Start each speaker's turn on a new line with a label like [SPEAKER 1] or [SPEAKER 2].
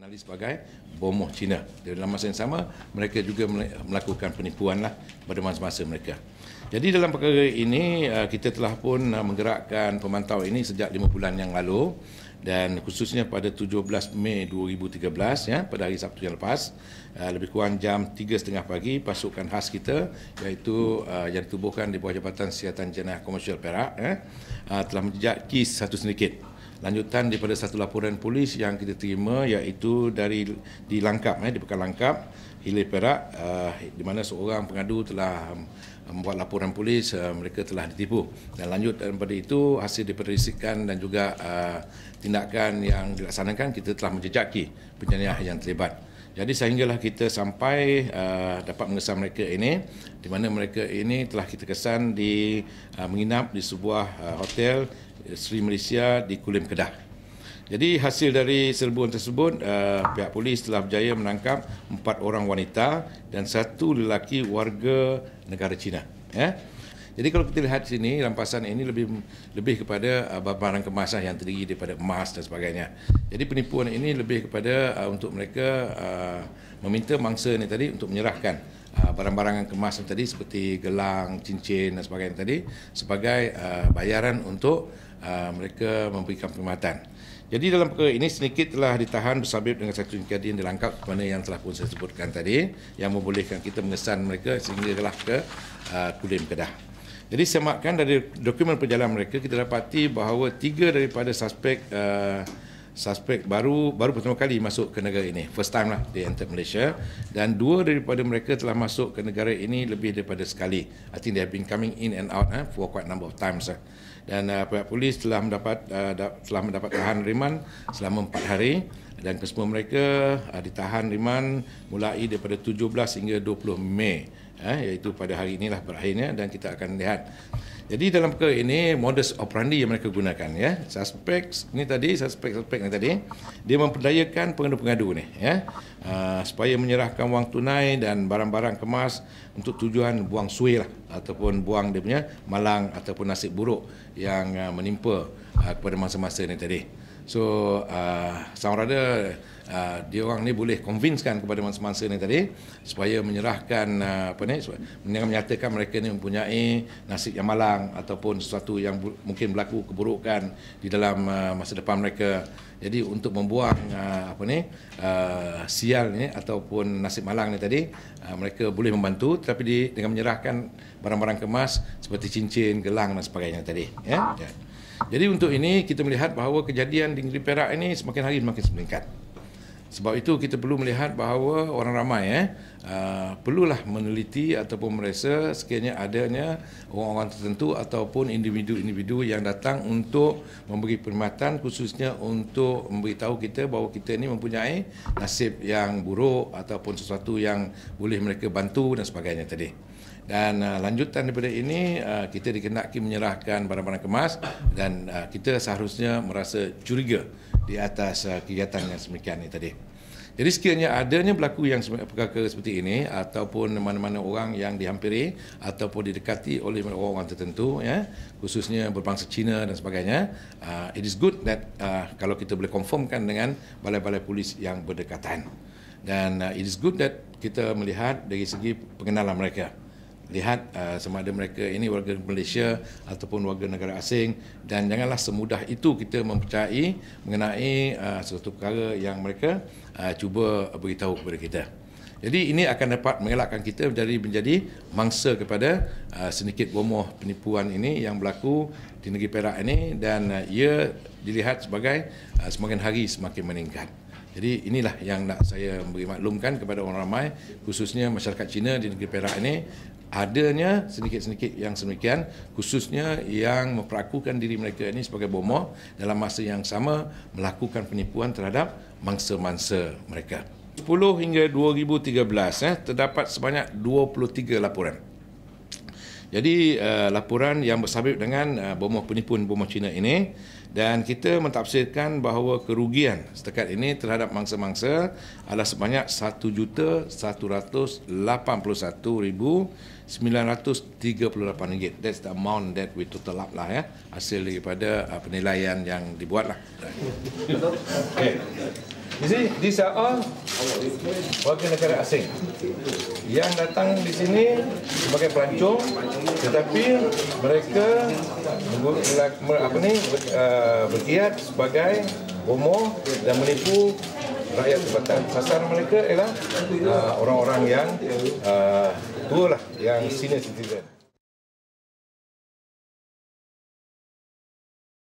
[SPEAKER 1] dikenali sebagai bomoh Cina. Dalam masa yang sama, mereka juga melakukan penipuanlah pada masa-masa mereka. Jadi dalam perkara ini, uh, kita telah pun uh, menggerakkan pemantau ini sejak lima bulan yang lalu dan khususnya pada 17 Mei 2013, ya, pada hari Sabtu yang lepas, uh, lebih kurang jam 3.30 pagi, pasukan khas kita iaitu yang ditubuhkan di bawah Jabatan sihatan Jenayah Komersial Perak ya, telah menjejak KIS satu sedikit lanjutan daripada satu laporan polis yang kita terima iaitu dari di Langkap eh, di Pekan Langkap Hilir Perak uh, di mana seorang pengadu telah eh, membuat laporan polis uh, mereka telah ditipu dan lanjut daripada itu hasil diperisikan dan juga uh, tindakan yang dilaksanakan kita telah menjejaki penjenayah yang terlibat jadi sehinggalah kita sampai uh, dapat mengesan mereka ini di mana mereka ini telah kita kesan di uh, menginap di sebuah uh, hotel Sri Malaysia di Kulim Kedah. Jadi hasil dari serbuan tersebut, uh, pihak polis telah berjaya menangkap empat orang wanita dan satu lelaki warga negara China. Yeah. Jadi kalau kita lihat sini, rampasan ini lebih lebih kepada uh, barang kemasan yang terdiri daripada emas dan sebagainya. Jadi penipuan ini lebih kepada uh, untuk mereka uh, meminta mangsa ini tadi untuk menyerahkan barang-barang yang kemasan tadi seperti gelang, cincin dan sebagainya tadi sebagai uh, bayaran untuk Ah, mereka memberikan perkhidmatan. Jadi dalam perkara ini sedikit telah ditahan bersabit dengan satu inkadi yang dilangkap kepada yang telah pun saya sebutkan tadi yang membolehkan kita mengesan mereka sehinggalah ke uh, Kulim Kedah. Jadi semakkan dari dokumen perjalanan mereka kita dapati bahawa tiga daripada suspek uh, suspek baru baru pertama kali masuk ke negara ini first time lah di entered Malaysia dan dua daripada mereka telah masuk ke negara ini lebih daripada sekali I think they have been coming in and out eh, for quite number of times eh. dan uh, pihak polis telah mendapat uh, da- telah mendapat tahan riman selama empat hari dan kesemua mereka uh, ditahan riman mulai daripada 17 hingga 20 Mei eh, iaitu pada hari inilah berakhirnya dan kita akan lihat jadi dalam perkara ini modus operandi yang mereka gunakan ya. Suspek ni tadi, suspek-suspek ni tadi dia memperdayakan pengadu-pengadu ni ya. Uh, supaya menyerahkan wang tunai dan barang-barang kemas untuk tujuan buang suih lah ataupun buang dia punya malang ataupun nasib buruk yang uh, menimpa uh, kepada masa-masa ni tadi. So uh, sama rada uh, dia orang ni boleh convincekan kepada mangsa-mangsa ni tadi supaya menyerahkan uh, apa ni supaya menyatakan mereka ni mempunyai nasib yang malang ataupun sesuatu yang mungkin berlaku keburukan di dalam uh, masa depan mereka. Jadi untuk membuang uh, apa ni uh, sial ni ataupun nasib malang ni tadi uh, mereka boleh membantu tetapi dengan menyerahkan barang-barang kemas seperti cincin, gelang dan sebagainya tadi ya. Yeah? Yeah. Jadi untuk ini kita melihat bahawa kejadian di negeri Perak ini semakin hari semakin meningkat. Sebab itu kita perlu melihat bahawa orang ramai eh, Ah, perlulah meneliti ataupun merasa sekiranya adanya orang-orang tertentu ataupun individu-individu yang datang untuk memberi perkhidmatan khususnya untuk memberitahu kita bahawa kita ini mempunyai nasib yang buruk ataupun sesuatu yang boleh mereka bantu dan sebagainya tadi. Dan uh, lanjutan daripada ini uh, kita dikenaki menyerahkan barang-barang kemas dan uh, kita seharusnya merasa curiga di atas uh, kegiatan yang semikian ini tadi. Jadi sekiranya adanya berlaku yang perkara seperti politik ini ataupun mana-mana orang yang dihampiri ataupun didekati oleh orang-orang tertentu ya khususnya berbangsa Cina dan sebagainya uh, it is good that uh, kalau kita boleh confirmkan dengan balai-balai polis yang berdekatan dan uh, it is good that kita melihat dari segi pengenalan mereka lihat uh, sama ada mereka ini warga Malaysia ataupun warga negara asing dan janganlah semudah itu kita mempercayai mengenai uh, sesuatu perkara yang mereka uh, cuba beritahu kepada kita. Jadi ini akan dapat mengelakkan kita dari menjadi mangsa kepada uh, sedikit bomoh penipuan ini yang berlaku di negeri Perak ini dan uh, ia dilihat sebagai uh, semakin hari semakin meningkat. Jadi inilah yang nak saya beri maklumkan kepada orang ramai khususnya masyarakat Cina di negeri Perak ini adanya sedikit-sedikit yang semikian khususnya yang memperakukan diri mereka ini sebagai bomoh dalam masa yang sama melakukan penipuan terhadap mangsa-mangsa mereka. 2010 hingga 2013 eh, terdapat sebanyak 23 laporan. Jadi uh, laporan yang bersabit dengan uh, eh, bomoh penipuan bomoh Cina ini dan kita mentafsirkan bahawa kerugian setakat ini terhadap mangsa-mangsa adalah sebanyak 1,181,938 ringgit. That's the amount that we total up lah ya. Hasil daripada uh, penilaian yang dibuat lah. Okay. You see, these are all warga negara asing yang datang di sini sebagai pelancong tetapi mereka apa ni uh, berkiat sebagai bomoh dan menipu rakyat tempatan sasaran mereka ialah uh, orang-orang yang uh, tua lah yang senior citizen.